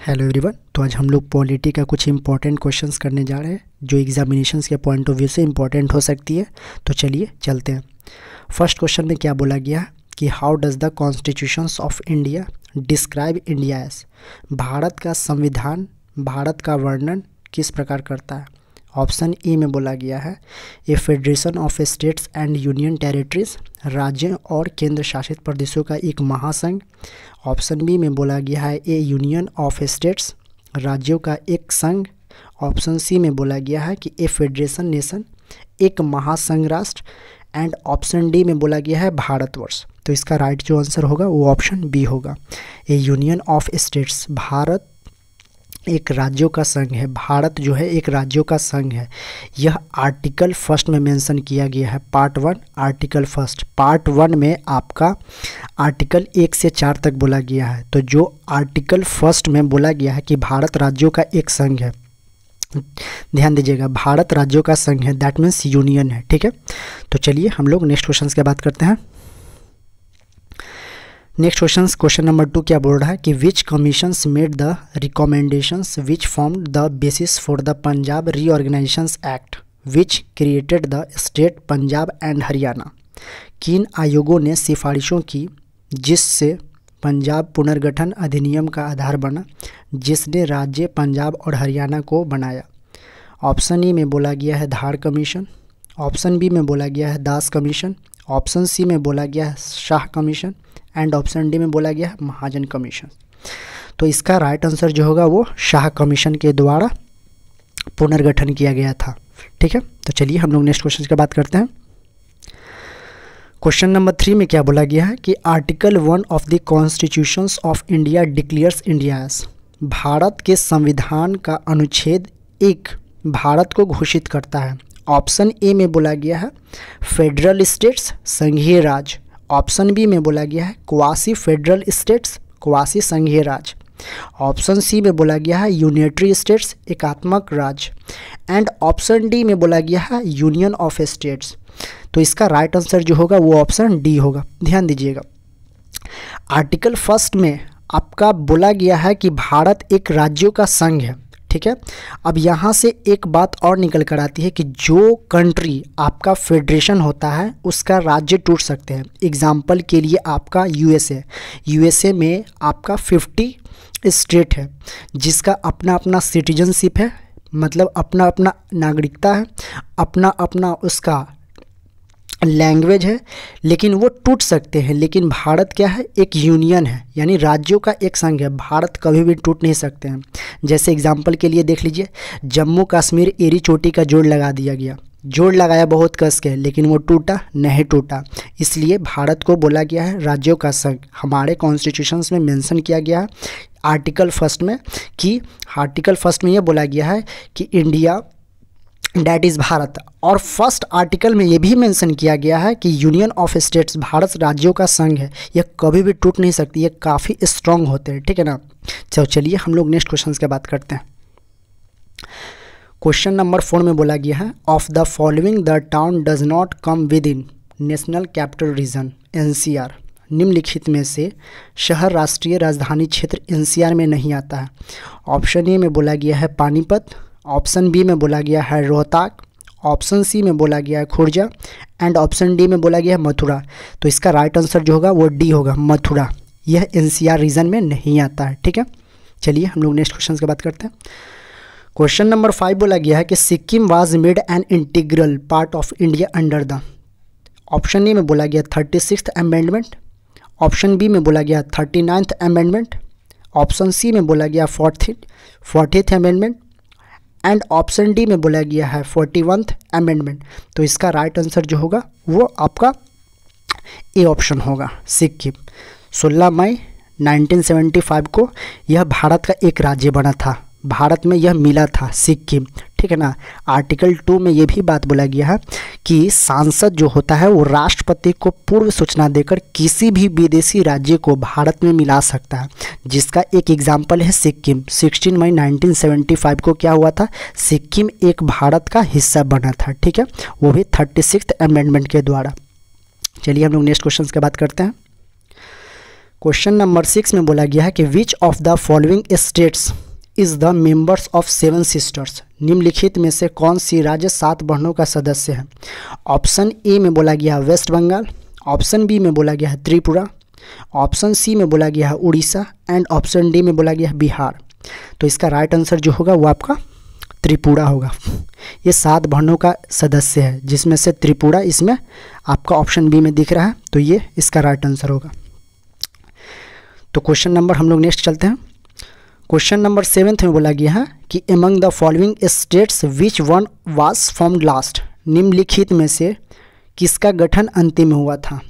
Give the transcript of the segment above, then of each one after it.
hello everyone तो आज हम लोग पॉलिटी का कुछ इंपॉर्टेंट क्वेश्चंस करने जा रहे हैं जो एग्जामिनेशंस के पॉइंट ऑफ व्यू से इंपॉर्टेंट हो सकती है तो चलिए चलते हैं फर्स्ट क्वेश्चन में क्या बोला गया कि how does the constitutions of India describe India as Bharat का संविधान भारत का वर्णन किस प्रकार करता है ऑप्शन ए में बोला गया है a federation of states and union territories राज्यों और केंद्र शासित प्रदेशों का एक महासंघ ऑप्शन बी में बोला गया है ए यूनियन ऑफ स्टेट्स राज्यों का एक संघ ऑप्शन सी में बोला गया है कि ए फेडरेशन नेशन एक महासंघ राष्ट्र एंड ऑप्शन डी में बोला गया है भारतवर्ष तो इसका राइट जो आंसर होगा वो ऑप्शन बी होगा a union of states Bharat एक राज्यों का संघ है भारत जो है एक राज्यों का संघ है यह आर्टिकल फर्स्ट में मेंशन किया गया है part one article first part one में आपका आर्टिकल एक से चार तक बोला गया है तो जो आर्टिकल फर्स्ट में बोला गया है कि भारत राज्यों का एक संघ है ध्यान दीजिएगा भारत राज्यों का संघ है दैट मीन्स यूनियन है ठीक है तो चलिए हम लोग नेक्स्ट क्वेश्चन की बात करते हैं next question question number two क्या बोल रहा है कि which commissions made the recommendations which form the basis for the Punjab reorganization act which created the state Punjab and Haryana किन आयोगों ने सिफारिशों की जिससे पंजाब पुनर्गठन अधिनियम का आधार बना जिसने राज्य पंजाब और हरियाणा को बनाया ऑप्शन ई e में बोला गया है धार कमीशन ऑप्शन बी में बोला गया है दास कमीशन ऑप्शन सी में बोला गया है Shah commission and option D में बोला गया है महाजन कमीशन तो इसका राइट आंसर जो होगा वो शाह कमीशन के द्वारा पुनर्गठन किया गया था ठीक है तो चलिए हम लोग नेक्स्ट क्वेश्चन की बात करते हैं क्वेश्चन नंबर थ्री में क्या बोला गया है कि article one of the constitution of India declares India Bharat के संविधान का अनुच्छेद एक भारत को घोषित करता है ऑप्शन ए में बोला गया है फेडरल स्टेट्स संघीय राज्य ऑप्शन बी में बोला गया है क्वासी फेडरल स्टेट्स क्वासी संघीय राज्य ऑप्शन सी में बोला गया है यूनिटरी स्टेट्स एकात्मक राज्य एंड ऑप्शन डी में बोला गया है यूनियन ऑफ स्टेट्स तो इसका राइट आंसर जो होगा वो ऑप्शन डी होगा ध्यान दीजिएगा आर्टिकल फर्स्ट में आपका बोला गया है कि भारत एक राज्यों का संघ है ठीक है अब यहाँ से एक बात और निकल कर आती है कि जो कंट्री आपका फेडरेशन होता है उसका राज्य टूट सकते हैं एग्ज़ाम्पल के लिए आपका यूएसए यूएसए में आपका फिफ्टी स्टेट है जिसका अपना अपना सिटीजनशिप है मतलब अपना अपना नागरिकता है अपना अपना उसका लैंग्वेज है लेकिन वो टूट सकते हैं लेकिन भारत क्या है एक यूनियन है यानी राज्यों का एक संघ है भारत कभी भी टूट नहीं सकते हैं जैसे एग्जाम्पल के लिए देख लीजिए जम्मू कश्मीर एरी चोटी का जोड़ लगा दिया गया जोड़ लगाया बहुत कस के लेकिन वो टूटा नहीं टूटा इसलिए भारत को बोला गया है राज्यों का संघ हमारे कॉन्स्टिट्यूशन में मैंसन किया गया है आर्टिकल फर्स्ट में कि आर्टिकल फर्स्ट में ये बोला गया है कि इंडिया डैट इज़ भारत और फर्स्ट आर्टिकल में ये भी मेंशन किया गया है कि यूनियन ऑफ स्टेट्स भारत राज्यों का संघ है यह कभी भी टूट नहीं सकती ये काफ़ी स्ट्रांग होते हैं ठीक है ना चलो चलिए हम लोग नेक्स्ट क्वेश्चन की बात करते हैं क्वेश्चन नंबर फोर में बोला गया है of the following the town does not come within national capital region एन निम्नलिखित में से शहर राष्ट्रीय राजधानी क्षेत्र एन में नहीं आता है ऑप्शन ए में बोला गया है पानीपत ऑप्शन बी में बोला गया है रोहताक ऑप्शन सी में बोला गया है खुर्जा एंड ऑप्शन डी में बोला गया है मथुरा तो इसका राइट आंसर जो होगा वो डी होगा मथुरा यह एन रीजन में नहीं आता है ठीक है चलिए हम लोग नेक्स्ट क्वेश्चन की बात करते हैं क्वेश्चन नंबर फाइव बोला गया है कि Sikkim was made an integral part of India under the option A में बोला गया thirty six amendment option B में बोला गया thirty ninth amendment option C में बोला गया fourth fortieth amendment and option D में बोला गया है फोर्टी वंथ अमेंडमेंट तो इसका राइट आंसर जो होगा वो आपका ए ऑप्शन होगा सिक्किम 16 मई 1975 को यह भारत का एक राज्य बना था भारत में यह मिला था सिक्किम ठीक है ना आर्टिकल टू में यह भी बात बोला गया है कि सांसद जो होता है वो राष्ट्रपति को पूर्व सूचना देकर किसी भी विदेशी राज्य को भारत में मिला सकता है जिसका एक एग्जाम्पल है सिक्किम 16 मई 1975 को क्या हुआ था सिक्किम एक भारत का हिस्सा बना था ठीक है वो भी थर्टी सिक्स अमेंडमेंट के द्वारा चलिए हम लोग नेक्स्ट क्वेश्चन की बात करते हैं क्वेश्चन नंबर सिक्स में बोला गया है कि which of the following states is the members of seven sisters निम्नलिखित में से कौन सी राज्य सात बहनों का सदस्य है ऑप्शन ए में बोला गया है वेस्ट बंगाल ऑप्शन बी में बोला गया है त्रिपुरा ऑप्शन सी में बोला गया है उड़ीसा एंड ऑप्शन डी में बोला गया है बिहार तो इसका राइट आंसर जो होगा वो आपका त्रिपुरा होगा ये सात बहनों का सदस्य है जिसमें से त्रिपुरा इसमें आपका ऑप्शन बी में दिख रहा है तो ये इसका राइट आंसर होगा तो क्वेश्चन नंबर हम लोग नेक्स्ट चलते हैं क्वेश्चन नंबर सेवेंथ में बोला गया है कि among the following states which one was form last निम्नलिखित में से किसका गठन अंतिम हुआ था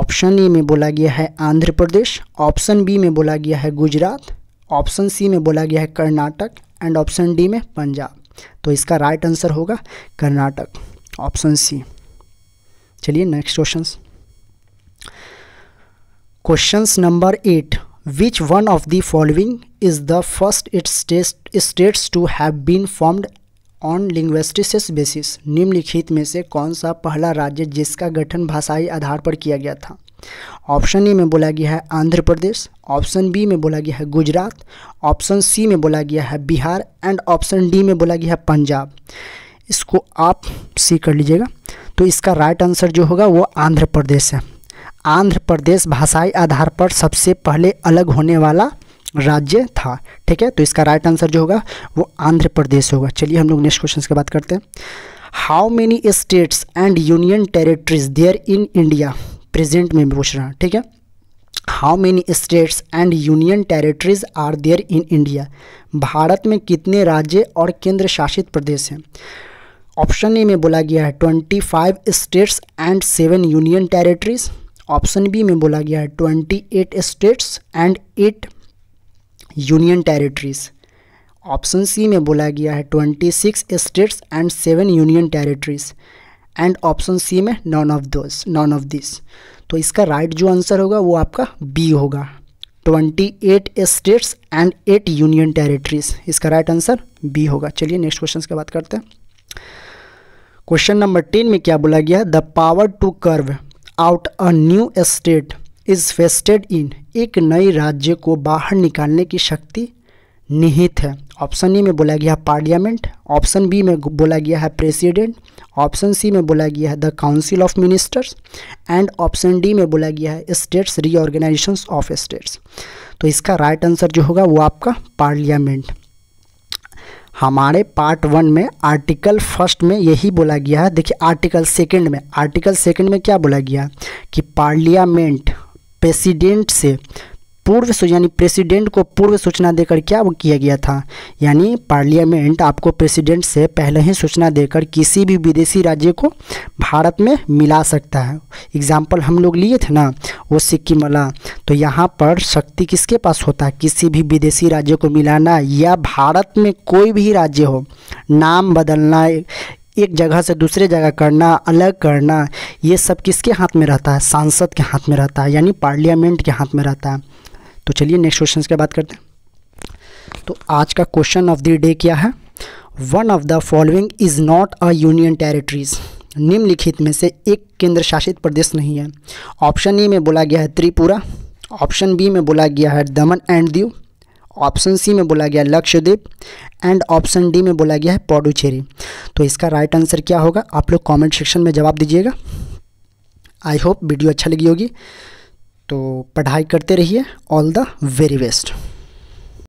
ऑप्शन ए में बोला गया है आंध्र प्रदेश ऑप्शन बी में बोला गया है गुजरात ऑप्शन सी में बोला गया है कर्नाटक एंड ऑप्शन डी में पंजाब तो इसका राइट आंसर होगा कर्नाटक ऑप्शन सी चलिए next question question number eight which one of the following is the first it states, states to have been formed on linguistic basis निम्नलिखित में से कौन सा पहला राज्य जिसका गठन भाषाई आधार पर किया गया था ऑप्शन ए में बोला गया है आंध्र प्रदेश ऑप्शन बी में बोला गया है गुजरात ऑप्शन सी में बोला गया है बिहार एंड ऑप्शन डी में बोला गया है पंजाब इसको आप सी कर लीजिएगा तो इसका राइट आंसर जो होगा वो आंध्र प्रदेश है आंध्र प्रदेश भाषाई आधार पर सबसे पहले अलग होने वाला राज्य था ठीक है तो इसका राइट आंसर जो होगा वो आंध्र प्रदेश होगा चलिए हम लोग नेक्स्ट क्वेश्चन की बात करते हैं how many states and union territories there in India present में पूछ रहा ठीक है how many states and union territories are there in India Bharat में कितने राज्य और केंद्र शासित प्रदेश हैं ऑप्शन ए में बोला गया है twenty five states and seven union territories option B में बोला गया है twenty eight states and eight union territories option C में बोला गया है twenty six states and seven union territories and option C में none of those none of this तो इसका राइट right जो आंसर होगा वो आपका बी होगा twenty eight states and eight union territories इसका राइट आंसर बी होगा चलिए नेक्स्ट क्वेश्चन की बात करते हैं क्वेश्चन नंबर टेन में क्या बोला गया the power to carve out a new state is vested in एक नए राज्य को बाहर निकालने की शक्ति निहित है ऑप्शन ए में बोला गया है पार्लियामेंट ऑप्शन बी में बोला गया है प्रेसिडेंट ऑप्शन सी में बोला गया है the council of ministers and option D में बोला गया है स्टेट्स रीऑर्गेनाइजेशन ऑफ स्टेट्स तो इसका राइट right आंसर जो होगा वो आपका पार्लियामेंट हमारे पार्ट वन में आर्टिकल फर्स्ट में यही बोला गया है देखिए आर्टिकल सेकंड में आर्टिकल सेकंड में क्या बोला गया कि पार्लियामेंट प्रेसिडेंट से पूर्व यानी प्रेसिडेंट को पूर्व सूचना देकर क्या किया गया था यानी पार्लियामेंट आपको प्रेसिडेंट से पहले ही सूचना देकर किसी भी विदेशी राज्य को भारत में मिला सकता है एग्जाम्पल हम लोग लिए थे ना वो सिक्किम वाला तो यहाँ पर शक्ति किसके पास होता है किसी भी विदेशी राज्य को मिलाना या भारत में कोई भी राज्य हो नाम बदलना एक जगह से दूसरे जगह करना अलग करना ये सब किसके हाथ में रहता है सांसद के हाथ में रहता है यानी पार्लियामेंट के हाथ में रहता है तो चलिए नेक्स्ट क्वेश्चन की बात करते हैं तो आज का क्वेश्चन ऑफ द डे क्या है one of the following is not a union territories निम्नलिखित में से एक केंद्र शासित प्रदेश नहीं है ऑप्शन ई में बोला गया है त्रिपुरा ऑप्शन बी में बोला गया है दमन एंड दीव ऑप्शन सी में बोला गया लक्षद्वीप एंड ऑप्शन डी में बोला गया है पौडुचेरी तो इसका राइट आंसर क्या होगा आप लोग कमेंट सेक्शन में जवाब दीजिएगा आई होप वीडियो अच्छा लगी होगी तो पढ़ाई करते रहिए ऑल द वेरी बेस्ट